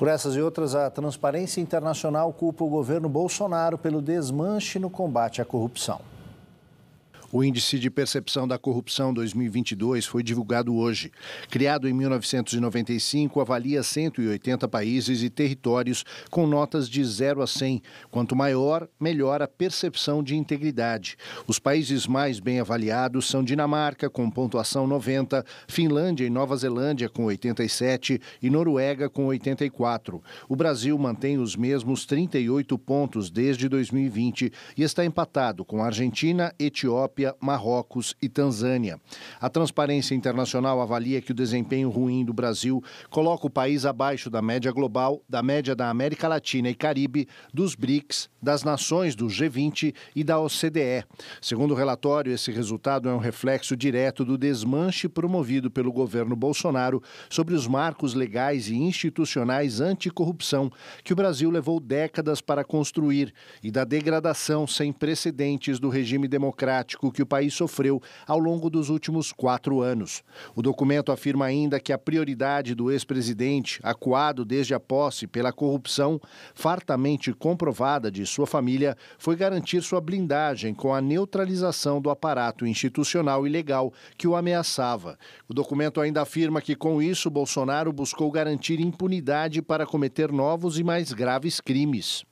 Por essas e outras, a Transparência Internacional culpa o governo Bolsonaro pelo desmanche no combate à corrupção. O Índice de Percepção da Corrupção 2022 foi divulgado hoje. Criado em 1995, avalia 180 países e territórios com notas de 0 a 100. Quanto maior, melhor a percepção de integridade. Os países mais bem avaliados são Dinamarca, com pontuação 90, Finlândia e Nova Zelândia, com 87 e Noruega, com 84. O Brasil mantém os mesmos 38 pontos desde 2020 e está empatado com Argentina, Etiópia Etiópia, Marrocos e Tanzânia. A Transparência Internacional avalia que o desempenho ruim do Brasil coloca o país abaixo da média global, da média da América Latina e Caribe, dos BRICS, das nações do G20 e da OCDE. Segundo o relatório, esse resultado é um reflexo direto do desmanche promovido pelo governo Bolsonaro sobre os marcos legais e institucionais anticorrupção que o Brasil levou décadas para construir e da degradação sem precedentes do regime democrático que o país sofreu ao longo dos últimos quatro anos. O documento afirma ainda que a prioridade do ex-presidente, acuado desde a posse pela corrupção fartamente comprovada de sua família, foi garantir sua blindagem com a neutralização do aparato institucional e legal que o ameaçava. O documento ainda afirma que, com isso, Bolsonaro buscou garantir impunidade para cometer novos e mais graves crimes.